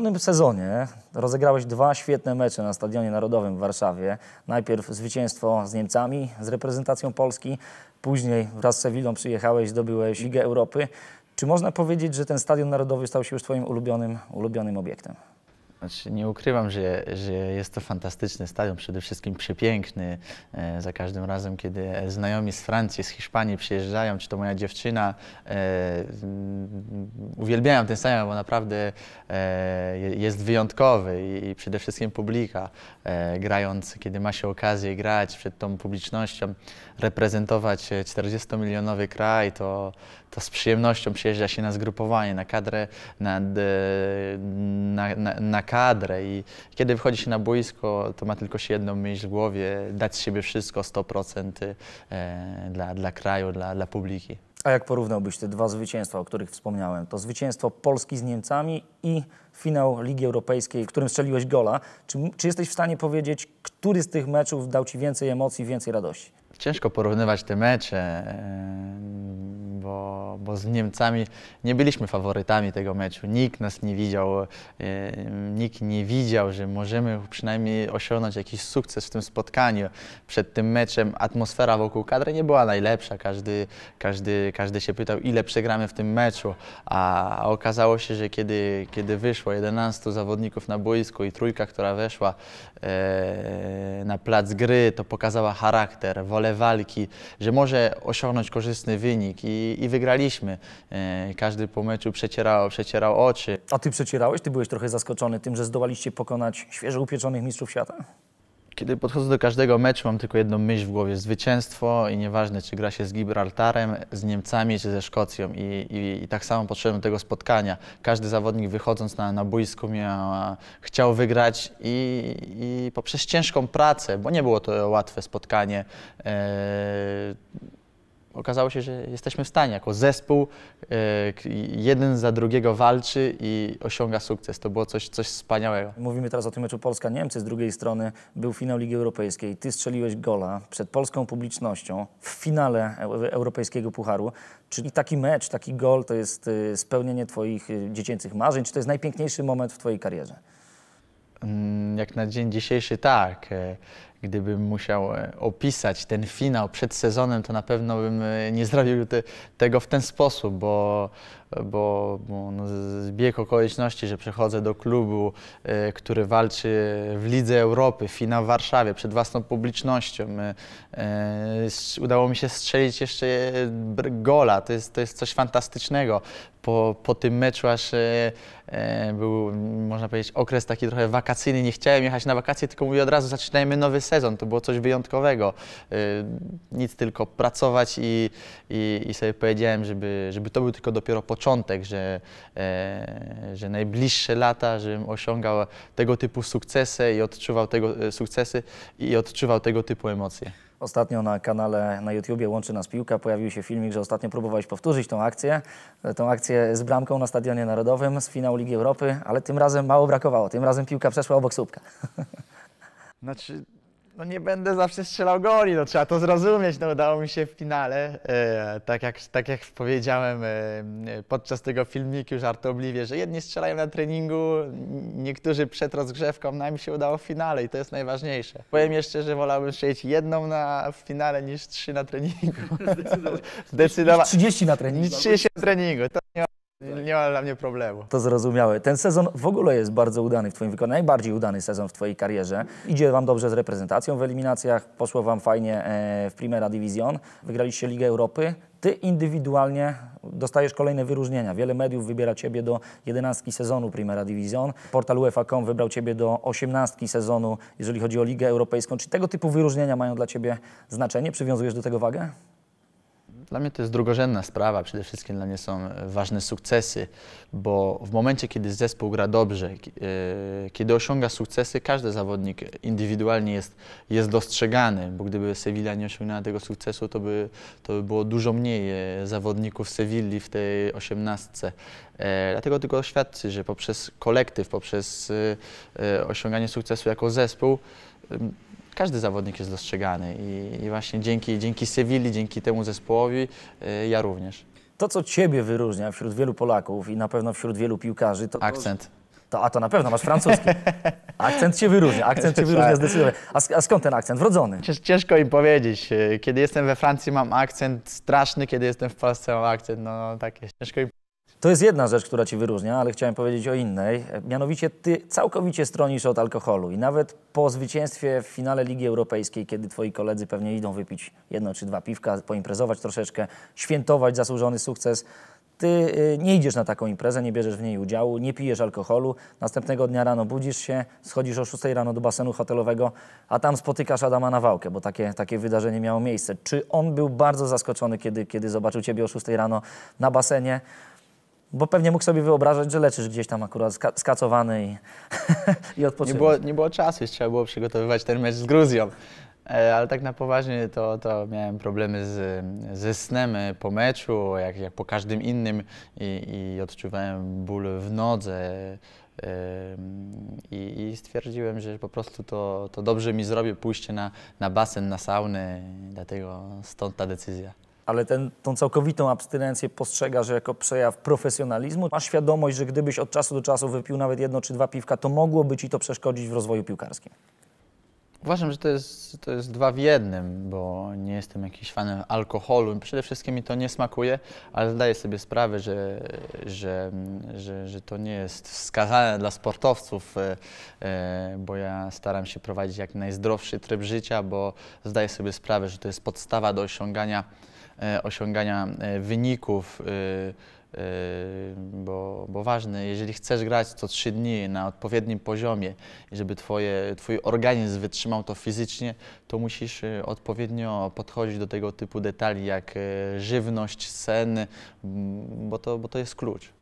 minionym sezonie rozegrałeś dwa świetne mecze na Stadionie Narodowym w Warszawie. Najpierw zwycięstwo z Niemcami, z reprezentacją Polski, później wraz z Sewillą przyjechałeś, zdobyłeś Ligę Europy. Czy można powiedzieć, że ten Stadion Narodowy stał się już Twoim ulubionym, ulubionym obiektem? Znaczy, nie ukrywam, że, że jest to fantastyczny stadion, przede wszystkim przepiękny. E, za każdym razem, kiedy znajomi z Francji, z Hiszpanii przyjeżdżają, czy to moja dziewczyna, e, mm, uwielbiają ten stadion, bo naprawdę e, jest wyjątkowy i, i, przede wszystkim publika e, grając, kiedy ma się okazję grać przed tą publicznością, reprezentować 40-milionowy kraj, to, to z przyjemnością przyjeżdża się na zgrupowanie, na kadrę, e, na, na, na, na kadrę i kiedy wychodzi się na boisko, to ma tylko się jedną myśl w głowie, dać z siebie wszystko 100% e, dla, dla kraju, dla, dla publiki. A jak porównałbyś te dwa zwycięstwa, o których wspomniałem? To zwycięstwo Polski z Niemcami i finał Ligi Europejskiej, w którym strzeliłeś gola. Czy, czy jesteś w stanie powiedzieć, który z tych meczów dał Ci więcej emocji, więcej radości? ciężko porównywać te mecze, bo, bo, z Niemcami nie byliśmy faworytami tego meczu. Nikt nas nie widział, nikt nie widział, że możemy przynajmniej osiągnąć jakiś sukces w tym spotkaniu. Przed tym meczem atmosfera wokół kadry nie była najlepsza. Każdy, każdy, każdy się pytał, ile przegramy w tym meczu, a okazało się, że kiedy, kiedy wyszło 11 zawodników na boisku i trójka, która weszła e, na plac gry, to pokazała charakter, wolę walki, że może osiągnąć korzystny wynik i, i wygraliśmy. E, każdy po meczu przecierał, przecierał oczy. A ty przecierałeś? Ty byłeś trochę zaskoczony tym, że zdołaliście pokonać świeżo upieczonych mistrzów świata? Kiedy podchodzę do każdego meczu, mam tylko jedną myśl w głowie: zwycięstwo i nieważne, czy gra się z Gibraltarem, z Niemcami, czy ze Szkocją. I, i, i tak samo potrzebuję tego spotkania. Każdy zawodnik wychodząc na, na boisku miał, chciał wygrać i, i poprzez ciężką pracę, bo nie było to łatwe spotkanie, e, okazało się, że jesteśmy w stanie jako zespół, e, jeden za drugiego walczy i osiąga sukces. To było coś, coś wspaniałego. Mówimy teraz o tym meczu Polska-Niemcy. Z drugiej strony był finał Ligi Europejskiej. Ty strzeliłeś gola przed polską publicznością w finale Europejskiego Pucharu. Czyli taki mecz, taki gol to jest e, spełnienie twoich e, dziecięcych marzeń? Czy to jest najpiękniejszy moment w twojej karierze? Mm, jak na dzień dzisiejszy tak gdybym musiał e, opisać ten finał przed sezonem, to na pewno bym e, nie zrobił te, tego w ten sposób, bo, bo, bo no, zbieg okoliczności, że przechodzę do klubu, e, który walczy w Lidze Europy, finał w Warszawie, przed własną publicznością. udało mi się strzelić jeszcze gola, to jest, to jest coś fantastycznego. Po, po tym meczu aż był, można powiedzieć, okres taki trochę wakacyjny, nie chciałem jechać na wakacje, tylko mówię od razu, zaczynajmy nowy sezon sezon, to było coś wyjątkowego. Y, nic tylko pracować i, i, i sobie powiedziałem, żeby, żeby to był tylko dopiero początek, że, e, że najbliższe lata, żebym osiągał tego typu sukcesy i odczuwał tego e, sukcesy i odczuwał tego typu emocje. Ostatnio na kanale na YouTubie Łączy Nas Piłka pojawił się filmik, że ostatnio próbowałeś powtórzyć tą akcję, e, tą akcję z bramką na Stadionie Narodowym z finału Ligi Europy, ale tym razem mało brakowało, tym razem piłka przeszła obok słupka. Znaczy, no nie będę zawsze strzelał goli, no trzeba to zrozumieć, no udało mi się w finale, e, tak, jak, tak jak powiedziałem e, podczas tego filmiku żartobliwie, że jedni strzelają na treningu, niektórzy przed rozgrzewką, no mi się udało w finale i to jest najważniejsze. Powiem jeszcze, że wolałbym strzelić jedną na w finale niż trzy na treningu. Zdecydowanie. Zdecydowa 30 na treningu. 30 na treningu, to nie nie ma dla mnie problemu. To zrozumiałe. Ten sezon w ogóle jest bardzo udany w Twoim wykonaniu, najbardziej udany sezon w Twojej karierze. Idzie Wam dobrze z reprezentacją w eliminacjach, poszło Wam fajnie e, w Primera Division, wygraliście Ligę Europy. Ty indywidualnie dostajesz kolejne wyróżnienia. Wiele mediów wybiera Ciebie do 11 sezonu Primera Division. Portal UEFA.com wybrał Ciebie do 18 sezonu, jeżeli chodzi o Ligę Europejską. Czy tego typu wyróżnienia mają dla Ciebie znaczenie? Przywiązujesz do tego wagę? Dla mnie to jest drugorzędna sprawa. Przede wszystkim dla mnie są e, ważne sukcesy, bo w momencie, kiedy zespół gra dobrze, e, kiedy osiąga sukcesy, każdy zawodnik indywidualnie jest, jest dostrzegany, bo gdyby Sevilla nie osiągnęła tego sukcesu, to by, to by było dużo mniej e, zawodników Sewilli w tej osiemnastce. Dlatego tylko oświadczy, że poprzez kolektyw, poprzez osiąganie sukcesu jako zespół, każdy zawodnik jest dostrzegany i, i właśnie dzięki, dzięki Sewilli, dzięki temu zespołowi y, ja również. To, co ciebie wyróżnia wśród wielu Polaków i na pewno wśród wielu piłkarzy, to... Akcent. To, a to na pewno masz francuski. Akcent się wyróżnia, akcent się wyróżnia tak. zdecydowanie. A, a, skąd ten akcent? Wrodzony? Ciężko im powiedzieć. Y, kiedy jestem we Francji mam akcent straszny, kiedy jestem w Polsce mam akcent, no takie ciężko im to jest jedna rzecz, która ci wyróżnia, ale chciałem powiedzieć o innej. Mianowicie ty całkowicie stronisz od alkoholu i nawet po zwycięstwie w finale Ligi Europejskiej, kiedy twoi koledzy pewnie idą wypić jedno czy dwa piwka, poimprezować troszeczkę, świętować zasłużony sukces, ty y, nie idziesz na taką imprezę, nie bierzesz w niej udziału, nie pijesz alkoholu. Następnego dnia rano budzisz się, schodzisz o 6 rano do basenu hotelowego, a tam spotykasz Adama na wałkę, bo takie, takie wydarzenie miało miejsce. Czy on był bardzo zaskoczony, kiedy, kiedy zobaczył ciebie o 6 rano na basenie? Bo pewnie mógł sobie wyobrażać, że leczysz gdzieś tam akurat ska skacowany i, i odpoczywasz. Nie było, nie było czasu, jeszcze trzeba było przygotowywać ten mecz z Gruzją. E, ale tak na poważnie to, to miałem problemy z, ze snem e, po meczu, jak, jak po każdym innym i, i odczuwałem ból w nodze. E, I, I, stwierdziłem, że po prostu to, to dobrze mi zrobi pójście na, na basen, na saunę, dlatego stąd ta decyzja ale ten, tą całkowitą abstynencję postrzega, że jako przejaw profesjonalizmu. Masz świadomość, że gdybyś od czasu do czasu wypił nawet jedno czy dwa piwka, to mogłoby ci to przeszkodzić w rozwoju piłkarskim. Uważam, że to jest, to jest dwa w jednym, bo nie jestem jakimś fanem alkoholu. Przede wszystkim mi to nie smakuje, ale zdaję sobie sprawę, że, że, że, że to nie jest wskazane dla sportowców, e, e, bo ja staram się prowadzić jak najzdrowszy tryb życia, bo zdaję sobie sprawę, że to jest podstawa do osiągania E, osiągania e, wyników, e, bo, bo ważne, jeżeli chcesz grać co trzy dni na odpowiednim poziomie i żeby twoje, twój organizm wytrzymał to fizycznie, to musisz odpowiednio podchodzić do tego typu detali jak żywność, sen, bo to, bo to jest klucz.